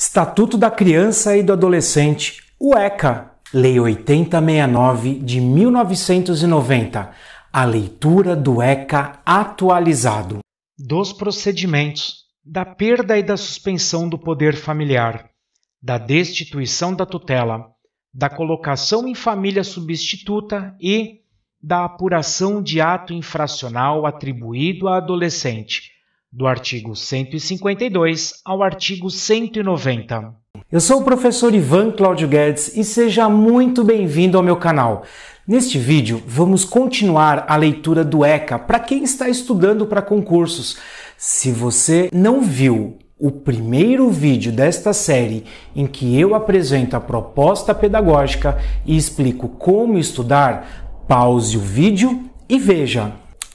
Estatuto da Criança e do Adolescente, o ECA, Lei 8069 de 1990, a leitura do ECA atualizado. Dos procedimentos, da perda e da suspensão do poder familiar, da destituição da tutela, da colocação em família substituta e da apuração de ato infracional atribuído a adolescente do artigo 152 ao artigo 190. Eu sou o professor Ivan Cláudio Guedes e seja muito bem-vindo ao meu canal. Neste vídeo, vamos continuar a leitura do ECA para quem está estudando para concursos. Se você não viu o primeiro vídeo desta série em que eu apresento a proposta pedagógica e explico como estudar, pause o vídeo e veja.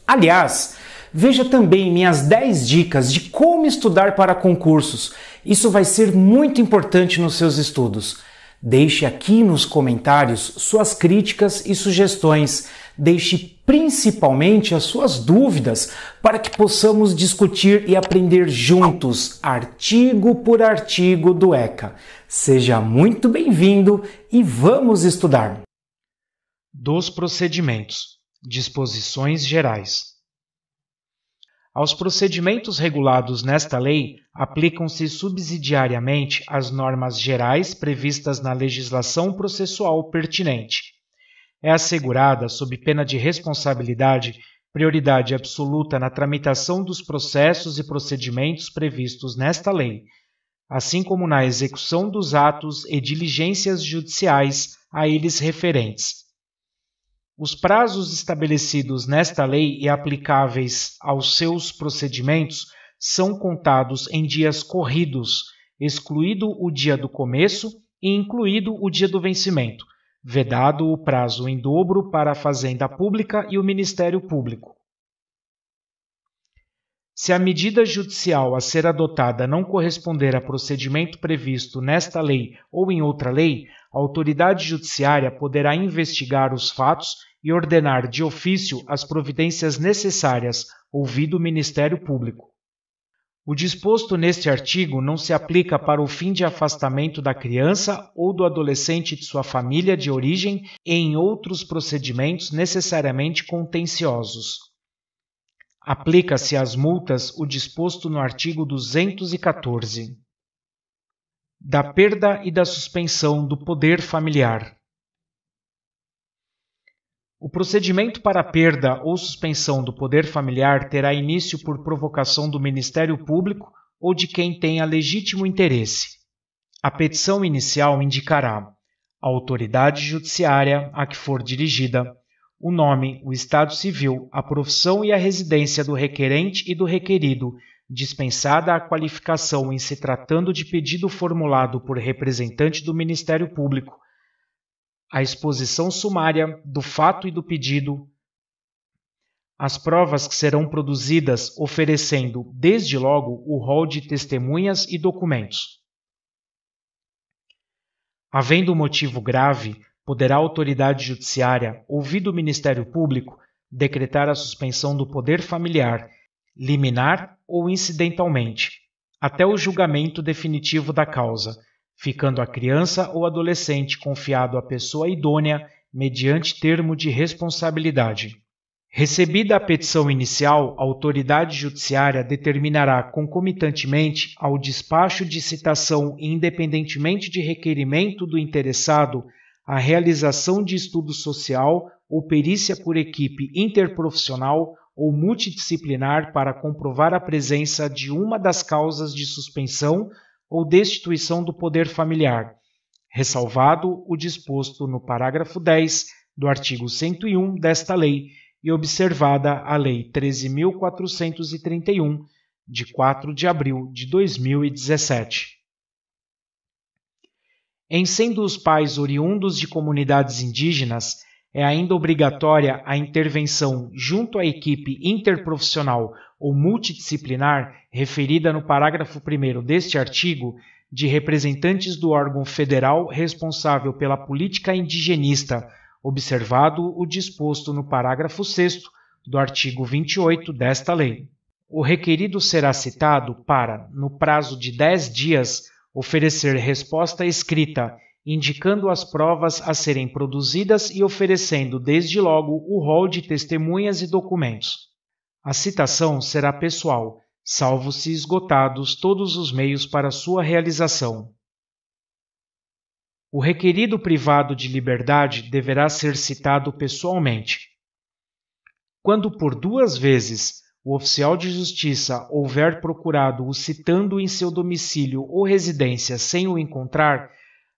Aliás, Veja também minhas 10 dicas de como estudar para concursos. Isso vai ser muito importante nos seus estudos. Deixe aqui nos comentários suas críticas e sugestões. Deixe principalmente as suas dúvidas para que possamos discutir e aprender juntos, artigo por artigo do ECA. Seja muito bem-vindo e vamos estudar! Dos procedimentos, disposições gerais. Aos procedimentos regulados nesta lei aplicam-se subsidiariamente as normas gerais previstas na legislação processual pertinente. É assegurada, sob pena de responsabilidade, prioridade absoluta na tramitação dos processos e procedimentos previstos nesta lei, assim como na execução dos atos e diligências judiciais a eles referentes os prazos estabelecidos nesta lei e aplicáveis aos seus procedimentos são contados em dias corridos, excluído o dia do começo e incluído o dia do vencimento, vedado o prazo em dobro para a Fazenda Pública e o Ministério Público. Se a medida judicial a ser adotada não corresponder a procedimento previsto nesta lei ou em outra lei, a autoridade judiciária poderá investigar os fatos e ordenar de ofício as providências necessárias, ouvido o Ministério Público. O disposto neste artigo não se aplica para o fim de afastamento da criança ou do adolescente de sua família de origem em outros procedimentos necessariamente contenciosos. Aplica-se às multas o disposto no artigo 214. Da perda e da suspensão do poder familiar. O procedimento para perda ou suspensão do poder familiar terá início por provocação do Ministério Público ou de quem tenha legítimo interesse. A petição inicial indicará a autoridade judiciária a que for dirigida, o nome, o estado civil, a profissão e a residência do requerente e do requerido, dispensada a qualificação em se tratando de pedido formulado por representante do Ministério Público, a exposição sumária do fato e do pedido, as provas que serão produzidas oferecendo, desde logo, o rol de testemunhas e documentos. Havendo motivo grave, poderá a autoridade judiciária, ouvido o Ministério Público, decretar a suspensão do poder familiar, liminar ou incidentalmente, até o julgamento definitivo da causa ficando a criança ou adolescente confiado à pessoa idônea mediante termo de responsabilidade. Recebida a petição inicial, a autoridade judiciária determinará concomitantemente ao despacho de citação e independentemente de requerimento do interessado a realização de estudo social ou perícia por equipe interprofissional ou multidisciplinar para comprovar a presença de uma das causas de suspensão ou destituição do poder familiar, ressalvado o disposto no parágrafo 10 do artigo 101 desta lei e observada a Lei 13.431, de 4 de abril de 2017. Em sendo os pais oriundos de comunidades indígenas, é ainda obrigatória a intervenção junto à equipe interprofissional ou multidisciplinar, referida no parágrafo 1 deste artigo, de representantes do órgão federal responsável pela política indigenista, observado o disposto no parágrafo 6 do artigo 28 desta lei. O requerido será citado para, no prazo de 10 dias, oferecer resposta escrita indicando as provas a serem produzidas e oferecendo desde logo o rol de testemunhas e documentos. A citação será pessoal, salvo se esgotados todos os meios para sua realização. O requerido privado de liberdade deverá ser citado pessoalmente. Quando por duas vezes o oficial de justiça houver procurado o citando em seu domicílio ou residência sem o encontrar,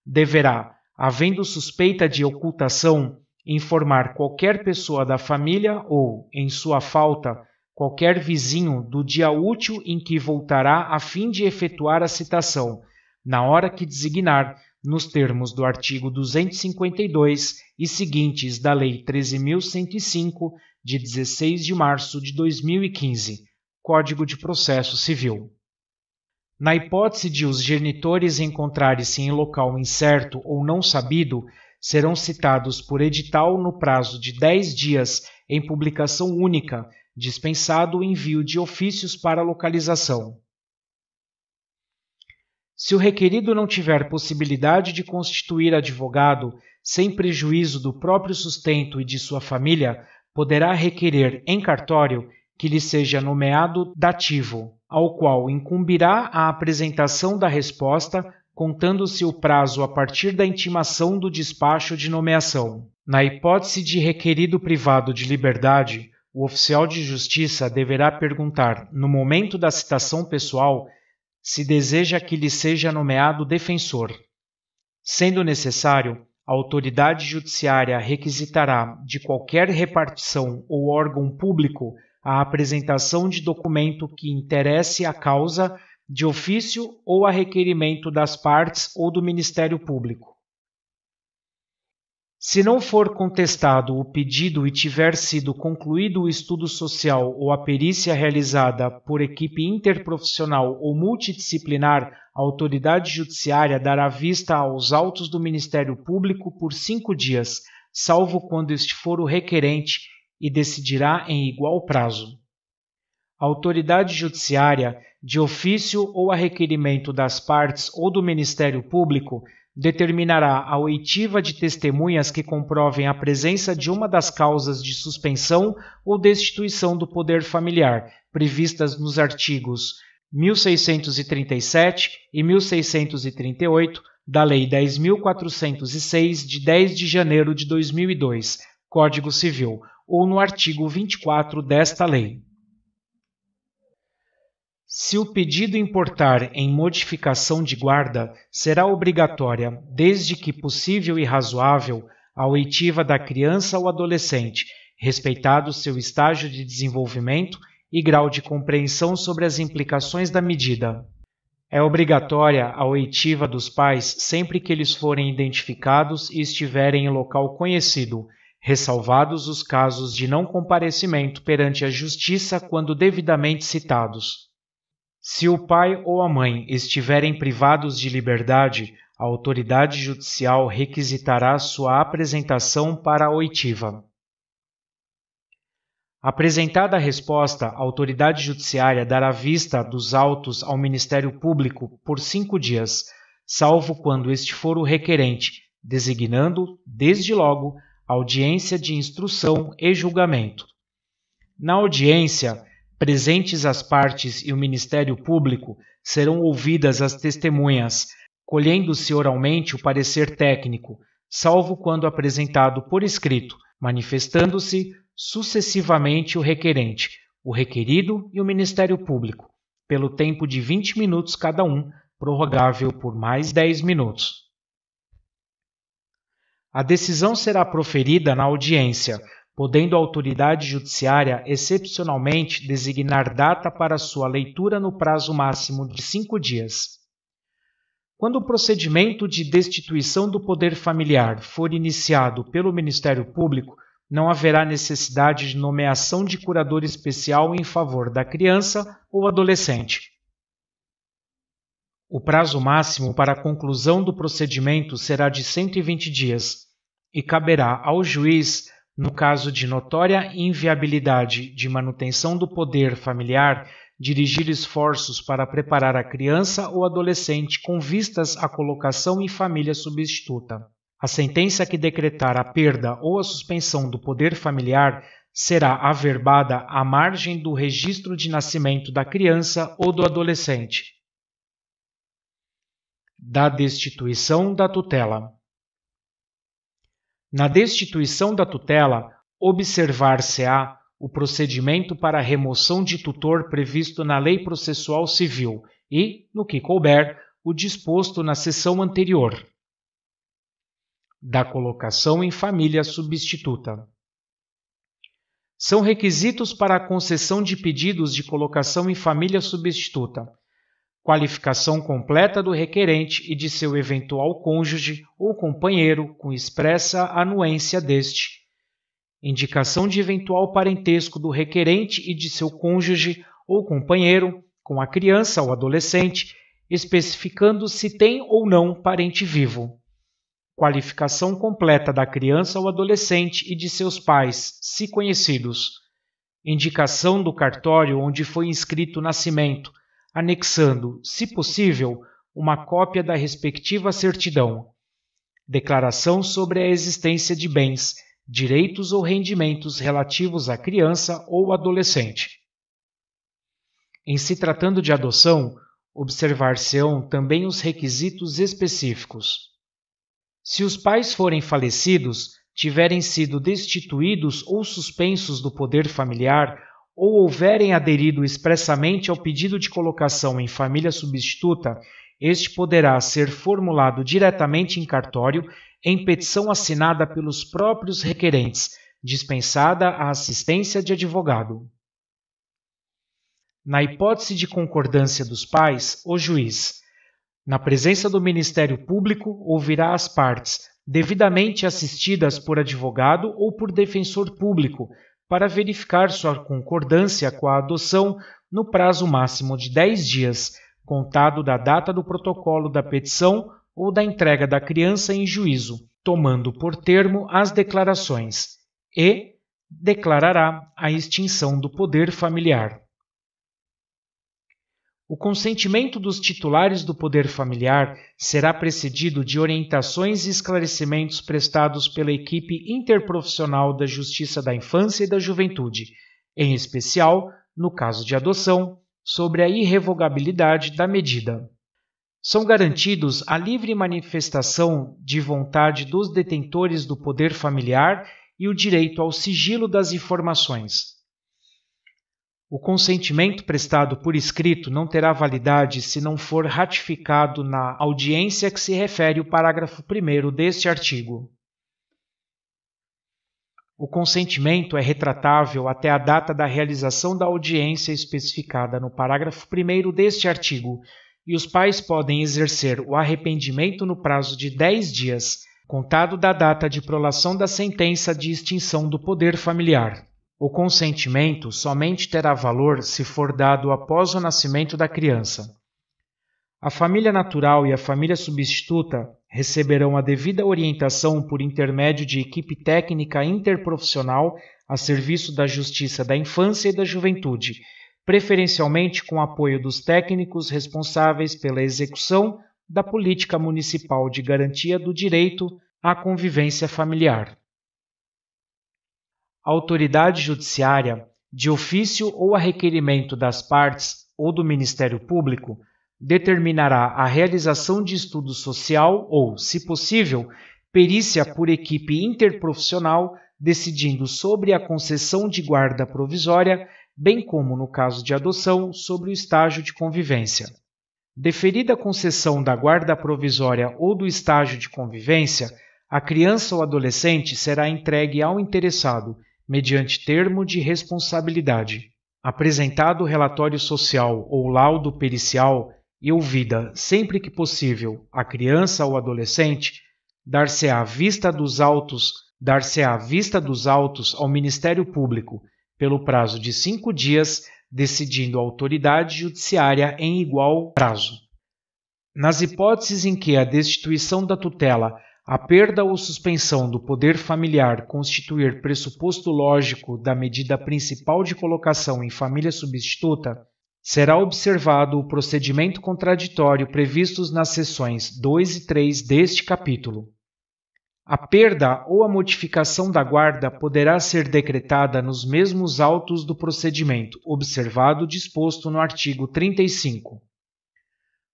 deverá, havendo suspeita de ocultação, informar qualquer pessoa da família ou, em sua falta, qualquer vizinho do dia útil em que voltará a fim de efetuar a citação, na hora que designar, nos termos do artigo 252 e seguintes da Lei 13105 de 16 de março de 2015, Código de Processo Civil. Na hipótese de os genitores encontrarem-se em local incerto ou não sabido, serão citados por edital no prazo de 10 dias em publicação única, dispensado o envio de ofícios para localização. Se o requerido não tiver possibilidade de constituir advogado, sem prejuízo do próprio sustento e de sua família, poderá requerer em cartório que lhe seja nomeado dativo, ao qual incumbirá a apresentação da resposta, contando-se o prazo a partir da intimação do despacho de nomeação. Na hipótese de requerido privado de liberdade, o oficial de justiça deverá perguntar, no momento da citação pessoal, se deseja que lhe seja nomeado defensor. Sendo necessário, a autoridade judiciária requisitará de qualquer repartição ou órgão público a apresentação de documento que interesse a causa de ofício ou a requerimento das partes ou do Ministério Público. Se não for contestado o pedido e tiver sido concluído o estudo social ou a perícia realizada por equipe interprofissional ou multidisciplinar, a autoridade judiciária dará vista aos autos do Ministério Público por cinco dias, salvo quando este for o requerente e decidirá em igual prazo. A autoridade judiciária, de ofício ou a requerimento das partes ou do Ministério Público, determinará a oitiva de testemunhas que comprovem a presença de uma das causas de suspensão ou destituição do poder familiar, previstas nos artigos 1637 e 1638 da Lei 10.406, de 10 de janeiro de 2002, Código Civil ou no artigo 24 desta lei. Se o pedido importar em modificação de guarda, será obrigatória, desde que possível e razoável, a oitiva da criança ou adolescente, respeitado seu estágio de desenvolvimento e grau de compreensão sobre as implicações da medida. É obrigatória a oitiva dos pais sempre que eles forem identificados e estiverem em local conhecido, ressalvados os casos de não comparecimento perante a Justiça quando devidamente citados. Se o pai ou a mãe estiverem privados de liberdade, a autoridade judicial requisitará sua apresentação para a oitiva. Apresentada a resposta, a autoridade judiciária dará vista dos autos ao Ministério Público por cinco dias, salvo quando este for o requerente, designando, desde logo, audiência de instrução e julgamento. Na audiência, presentes as partes e o Ministério Público serão ouvidas as testemunhas, colhendo-se oralmente o parecer técnico, salvo quando apresentado por escrito, manifestando-se sucessivamente o requerente, o requerido e o Ministério Público, pelo tempo de 20 minutos cada um, prorrogável por mais 10 minutos. A decisão será proferida na audiência, podendo a autoridade judiciária excepcionalmente designar data para sua leitura no prazo máximo de cinco dias. Quando o procedimento de destituição do poder familiar for iniciado pelo Ministério Público, não haverá necessidade de nomeação de curador especial em favor da criança ou adolescente. O prazo máximo para a conclusão do procedimento será de 120 dias, e caberá ao juiz, no caso de notória inviabilidade de manutenção do poder familiar, dirigir esforços para preparar a criança ou adolescente com vistas à colocação em família substituta. A sentença que decretar a perda ou a suspensão do poder familiar será averbada à margem do registro de nascimento da criança ou do adolescente. Da destituição da tutela. Na destituição da tutela, observar-se-á o procedimento para remoção de tutor previsto na Lei Processual Civil e, no que couber, o disposto na sessão anterior. Da colocação em família substituta. São requisitos para a concessão de pedidos de colocação em família substituta qualificação completa do requerente e de seu eventual cônjuge ou companheiro com expressa anuência deste, indicação de eventual parentesco do requerente e de seu cônjuge ou companheiro com a criança ou adolescente, especificando se tem ou não parente vivo. Qualificação completa da criança ou adolescente e de seus pais, se conhecidos. Indicação do cartório onde foi inscrito o nascimento, anexando, se possível, uma cópia da respectiva certidão, declaração sobre a existência de bens, direitos ou rendimentos relativos à criança ou adolescente. Em se tratando de adoção, observar-se-ão também os requisitos específicos. Se os pais forem falecidos, tiverem sido destituídos ou suspensos do poder familiar ou houverem aderido expressamente ao pedido de colocação em família substituta, este poderá ser formulado diretamente em cartório em petição assinada pelos próprios requerentes, dispensada a assistência de advogado. Na hipótese de concordância dos pais, o juiz, na presença do Ministério Público, ouvirá as partes, devidamente assistidas por advogado ou por defensor público, para verificar sua concordância com a adoção no prazo máximo de 10 dias, contado da data do protocolo da petição ou da entrega da criança em juízo, tomando por termo as declarações, e declarará a extinção do poder familiar. O consentimento dos titulares do poder familiar será precedido de orientações e esclarecimentos prestados pela equipe interprofissional da Justiça da Infância e da Juventude, em especial, no caso de adoção, sobre a irrevogabilidade da medida. São garantidos a livre manifestação de vontade dos detentores do poder familiar e o direito ao sigilo das informações o consentimento prestado por escrito não terá validade se não for ratificado na audiência que se refere o parágrafo 1 deste artigo. O consentimento é retratável até a data da realização da audiência especificada no parágrafo 1 deste artigo, e os pais podem exercer o arrependimento no prazo de 10 dias, contado da data de prolação da sentença de extinção do poder familiar. O consentimento somente terá valor se for dado após o nascimento da criança. A família natural e a família substituta receberão a devida orientação por intermédio de equipe técnica interprofissional a serviço da Justiça da Infância e da Juventude, preferencialmente com apoio dos técnicos responsáveis pela execução da Política Municipal de Garantia do Direito à Convivência Familiar a autoridade judiciária, de ofício ou a requerimento das partes ou do Ministério Público, determinará a realização de estudo social ou, se possível, perícia por equipe interprofissional decidindo sobre a concessão de guarda provisória, bem como, no caso de adoção, sobre o estágio de convivência. Deferida a concessão da guarda provisória ou do estágio de convivência, a criança ou adolescente será entregue ao interessado mediante termo de responsabilidade. Apresentado o relatório social ou laudo pericial e ouvida, sempre que possível, a criança ou adolescente, dar-se-á vista dos autos, dar-se-á vista dos autos ao Ministério Público pelo prazo de cinco dias, decidindo a autoridade judiciária em igual prazo. Nas hipóteses em que a destituição da tutela a perda ou suspensão do poder familiar constituir pressuposto lógico da medida principal de colocação em família substituta, será observado o procedimento contraditório previstos nas seções 2 e 3 deste capítulo. A perda ou a modificação da guarda poderá ser decretada nos mesmos autos do procedimento observado disposto no artigo 35.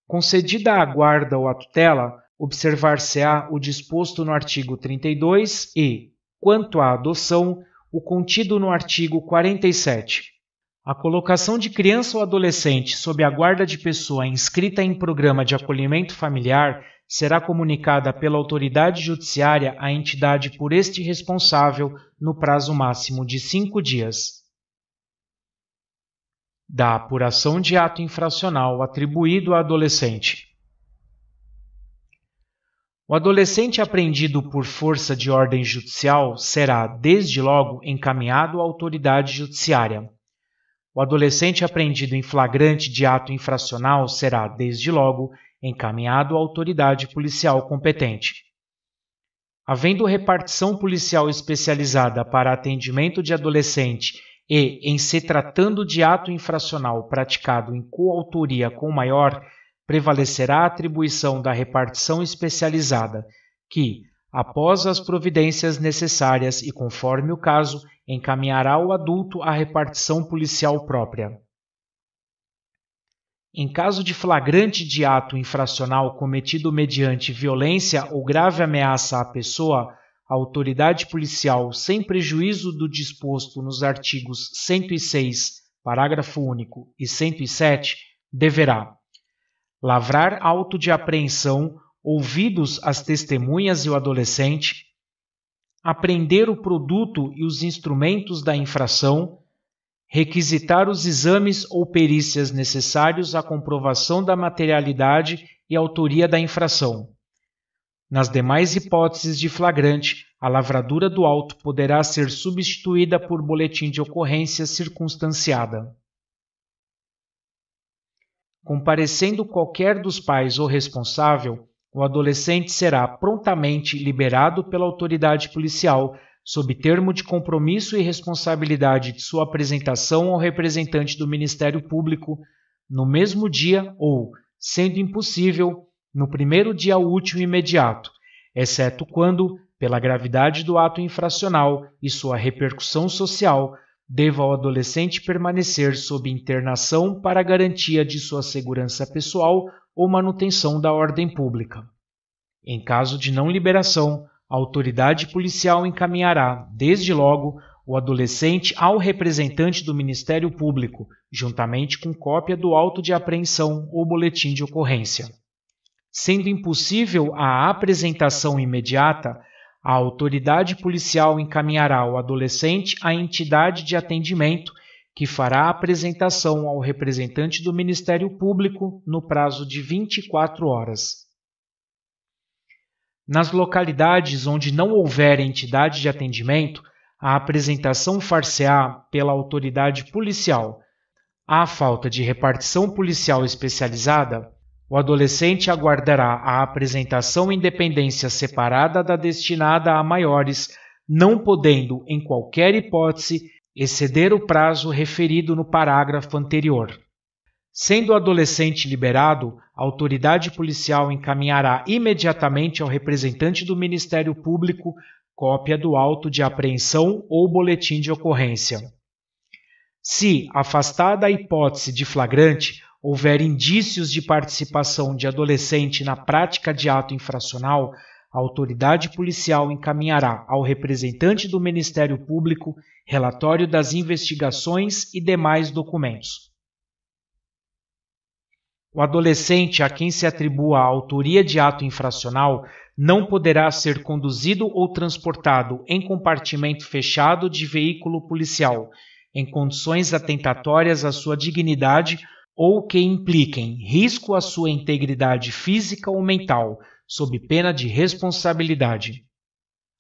Concedida a guarda ou a tutela, observar-se-á o disposto no artigo 32 e, quanto à adoção, o contido no artigo 47. A colocação de criança ou adolescente sob a guarda de pessoa inscrita em programa de acolhimento familiar será comunicada pela autoridade judiciária à entidade por este responsável no prazo máximo de cinco dias. Da apuração de ato infracional atribuído a adolescente. O adolescente apreendido por força de ordem judicial será, desde logo, encaminhado à autoridade judiciária. O adolescente apreendido em flagrante de ato infracional será, desde logo, encaminhado à autoridade policial competente. Havendo repartição policial especializada para atendimento de adolescente e, em se tratando de ato infracional praticado em coautoria com o maior, prevalecerá a atribuição da repartição especializada, que, após as providências necessárias e conforme o caso, encaminhará o adulto à repartição policial própria. Em caso de flagrante de ato infracional cometido mediante violência ou grave ameaça à pessoa, a autoridade policial, sem prejuízo do disposto nos artigos 106, parágrafo único e 107, deverá lavrar auto de apreensão, ouvidos as testemunhas e o adolescente, apreender o produto e os instrumentos da infração, requisitar os exames ou perícias necessários à comprovação da materialidade e autoria da infração. Nas demais hipóteses de flagrante, a lavradura do auto poderá ser substituída por boletim de ocorrência circunstanciada. Comparecendo qualquer dos pais ou responsável, o adolescente será prontamente liberado pela autoridade policial, sob termo de compromisso e responsabilidade de sua apresentação ao representante do Ministério Público, no mesmo dia ou, sendo impossível, no primeiro dia útil imediato, exceto quando, pela gravidade do ato infracional e sua repercussão social, deva o adolescente permanecer sob internação para garantia de sua segurança pessoal ou manutenção da ordem pública. Em caso de não liberação, a autoridade policial encaminhará, desde logo, o adolescente ao representante do Ministério Público, juntamente com cópia do auto de apreensão ou boletim de ocorrência. Sendo impossível a apresentação imediata, a autoridade policial encaminhará o adolescente à entidade de atendimento, que fará a apresentação ao representante do Ministério Público no prazo de 24 horas. Nas localidades onde não houver entidade de atendimento, a apresentação far-se-á pela autoridade policial. Há falta de repartição policial especializada, o adolescente aguardará a apresentação em dependência separada da destinada a maiores, não podendo, em qualquer hipótese, exceder o prazo referido no parágrafo anterior. Sendo o adolescente liberado, a autoridade policial encaminhará imediatamente ao representante do Ministério Público cópia do auto de apreensão ou boletim de ocorrência. Se, afastada a hipótese de flagrante, houver indícios de participação de adolescente na prática de ato infracional, a autoridade policial encaminhará ao representante do Ministério Público relatório das investigações e demais documentos. O adolescente a quem se atribua a autoria de ato infracional não poderá ser conduzido ou transportado em compartimento fechado de veículo policial, em condições atentatórias à sua dignidade ou que impliquem risco à sua integridade física ou mental, sob pena de responsabilidade.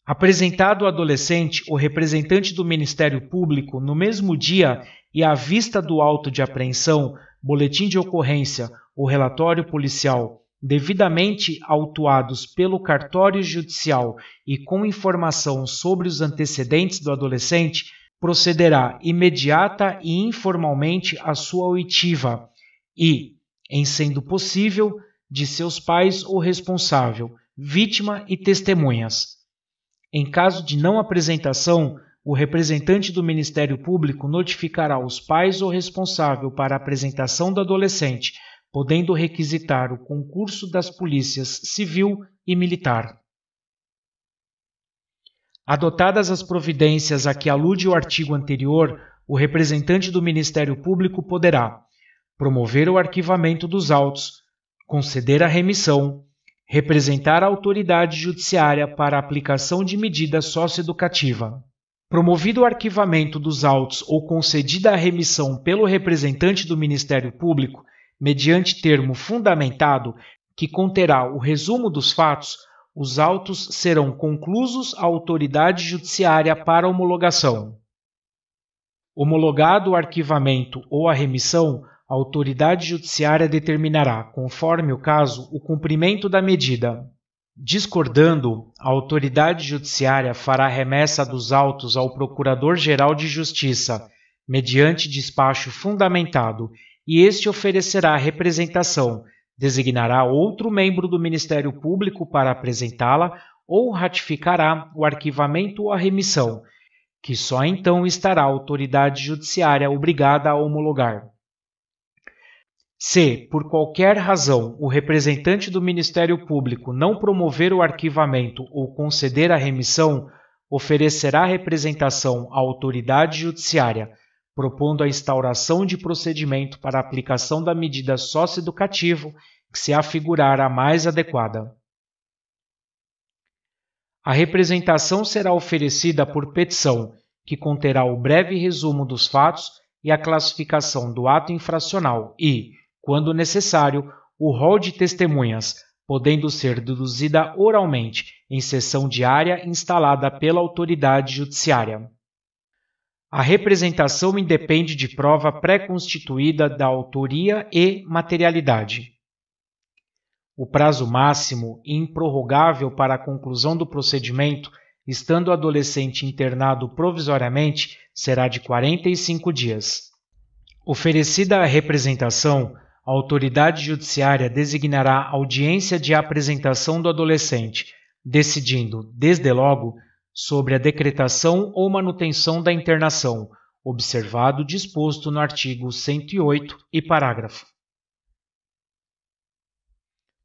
Apresentado o adolescente, o representante do Ministério Público, no mesmo dia e à vista do auto de apreensão, boletim de ocorrência ou relatório policial, devidamente autuados pelo cartório judicial e com informação sobre os antecedentes do adolescente, procederá imediata e informalmente à sua oitiva e, em sendo possível, de seus pais ou responsável, vítima e testemunhas. Em caso de não apresentação, o representante do Ministério Público notificará os pais ou responsável para a apresentação do adolescente, podendo requisitar o concurso das polícias civil e militar. Adotadas as providências a que alude o artigo anterior, o representante do Ministério Público poderá promover o arquivamento dos autos, conceder a remissão, representar a autoridade judiciária para a aplicação de medida socioeducativa. Promovido o arquivamento dos autos ou concedida a remissão pelo representante do Ministério Público, mediante termo fundamentado, que conterá o resumo dos fatos, os autos serão conclusos à autoridade judiciária para homologação. Homologado o arquivamento ou a remissão, a autoridade judiciária determinará, conforme o caso, o cumprimento da medida. Discordando, a autoridade judiciária fará remessa dos autos ao Procurador-Geral de Justiça, mediante despacho fundamentado, e este oferecerá representação, Designará outro membro do Ministério Público para apresentá-la ou ratificará o arquivamento ou a remissão, que só então estará a autoridade judiciária obrigada a homologar. Se, por qualquer razão, o representante do Ministério Público não promover o arquivamento ou conceder a remissão, oferecerá representação à autoridade judiciária, propondo a instauração de procedimento para a aplicação da medida socioeducativa que se afigurar a mais adequada. A representação será oferecida por petição, que conterá o breve resumo dos fatos e a classificação do ato infracional e, quando necessário, o rol de testemunhas, podendo ser deduzida oralmente em sessão diária instalada pela autoridade judiciária. A representação independe de prova pré-constituída da autoria e materialidade. O prazo máximo e improrrogável para a conclusão do procedimento, estando o adolescente internado provisoriamente, será de 45 dias. Oferecida a representação, a autoridade judiciária designará audiência de apresentação do adolescente, decidindo, desde logo, sobre a decretação ou manutenção da internação, observado o disposto no artigo 108 e parágrafo.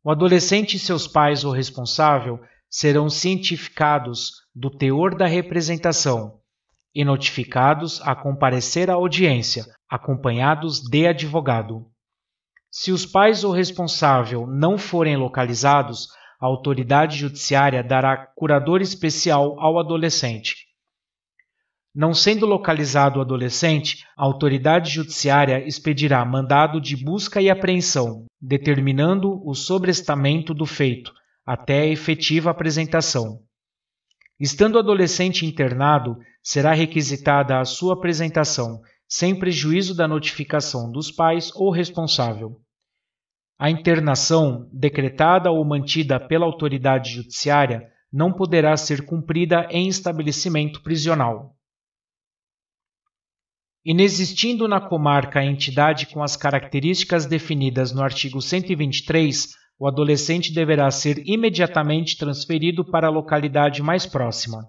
O adolescente e seus pais ou responsável serão cientificados do teor da representação e notificados a comparecer à audiência, acompanhados de advogado. Se os pais ou responsável não forem localizados, a autoridade judiciária dará curador especial ao adolescente. Não sendo localizado o adolescente, a autoridade judiciária expedirá mandado de busca e apreensão, determinando o sobrestamento do feito, até a efetiva apresentação. Estando o adolescente internado, será requisitada a sua apresentação, sem prejuízo da notificação dos pais ou responsável. A internação, decretada ou mantida pela autoridade judiciária, não poderá ser cumprida em estabelecimento prisional. Inexistindo na comarca a entidade com as características definidas no artigo 123, o adolescente deverá ser imediatamente transferido para a localidade mais próxima.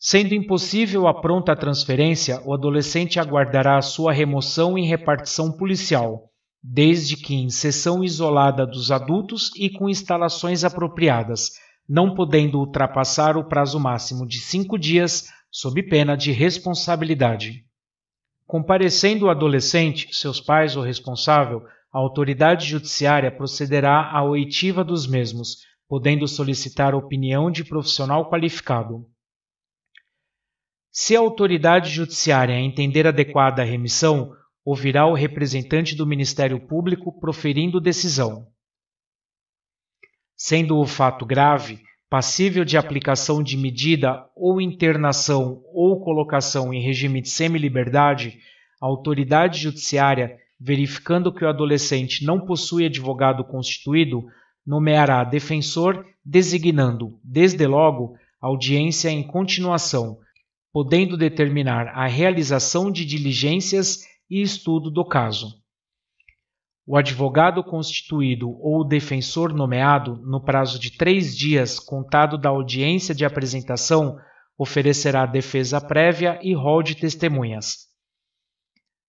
Sendo impossível a pronta transferência, o adolescente aguardará sua remoção em repartição policial, desde que em sessão isolada dos adultos e com instalações apropriadas, não podendo ultrapassar o prazo máximo de cinco dias, sob pena de responsabilidade. Comparecendo o adolescente, seus pais ou responsável, a autoridade judiciária procederá à oitiva dos mesmos, podendo solicitar opinião de profissional qualificado. Se a autoridade judiciária entender adequada a remissão, ouvirá o representante do Ministério Público proferindo decisão. Sendo o fato grave, passível de aplicação de medida ou internação ou colocação em regime de semi-liberdade, a autoridade judiciária, verificando que o adolescente não possui advogado constituído, nomeará defensor, designando, desde logo, audiência em continuação, podendo determinar a realização de diligências e estudo do caso. O advogado constituído ou o defensor nomeado, no prazo de três dias contado da audiência de apresentação, oferecerá defesa prévia e rol de testemunhas.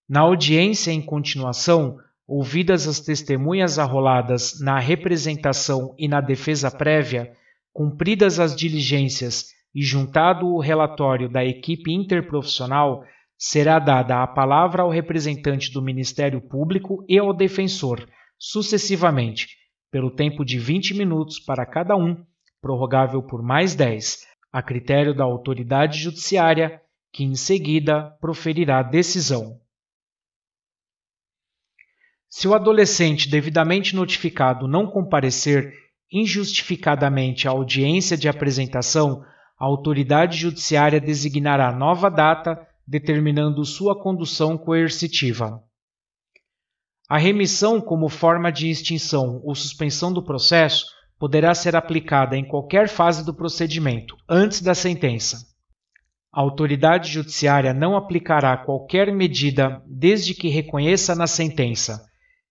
Na audiência em continuação, ouvidas as testemunhas arroladas na representação e na defesa prévia, cumpridas as diligências e juntado o relatório da equipe interprofissional, será dada a palavra ao representante do Ministério Público e ao defensor, sucessivamente, pelo tempo de 20 minutos para cada um, prorrogável por mais 10, a critério da autoridade judiciária, que em seguida proferirá decisão. Se o adolescente devidamente notificado não comparecer injustificadamente à audiência de apresentação, a autoridade judiciária designará nova data determinando sua condução coercitiva. A remissão como forma de extinção ou suspensão do processo poderá ser aplicada em qualquer fase do procedimento, antes da sentença. A autoridade judiciária não aplicará qualquer medida desde que reconheça na sentença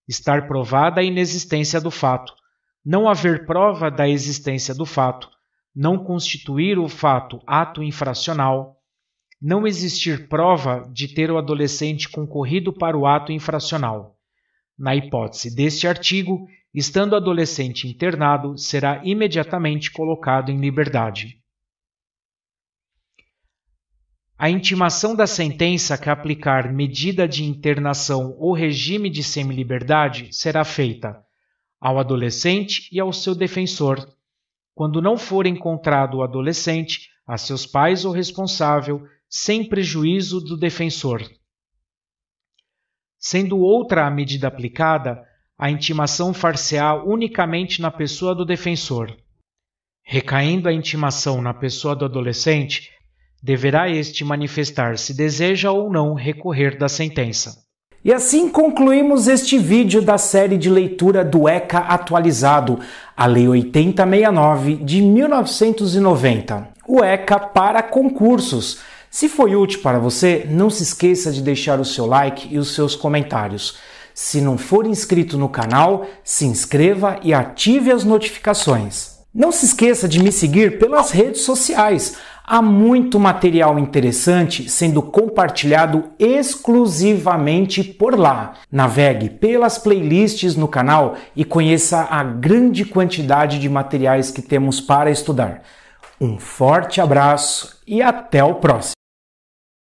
estar provada a inexistência do fato, não haver prova da existência do fato, não constituir o fato ato infracional, não existir prova de ter o adolescente concorrido para o ato infracional. Na hipótese deste artigo, estando o adolescente internado, será imediatamente colocado em liberdade. A intimação da sentença que aplicar medida de internação ou regime de semiliberdade será feita ao adolescente e ao seu defensor, quando não for encontrado o adolescente, a seus pais ou responsável, sem prejuízo do defensor. Sendo outra a medida aplicada, a intimação far-se-á unicamente na pessoa do defensor. Recaindo a intimação na pessoa do adolescente, deverá este manifestar se deseja ou não recorrer da sentença. E assim concluímos este vídeo da série de leitura do ECA atualizado, a Lei 8069 de 1990, o ECA para concursos se foi útil para você, não se esqueça de deixar o seu like e os seus comentários. Se não for inscrito no canal, se inscreva e ative as notificações. Não se esqueça de me seguir pelas redes sociais. Há muito material interessante sendo compartilhado exclusivamente por lá. Navegue pelas playlists no canal e conheça a grande quantidade de materiais que temos para estudar. Um forte abraço e até o próximo!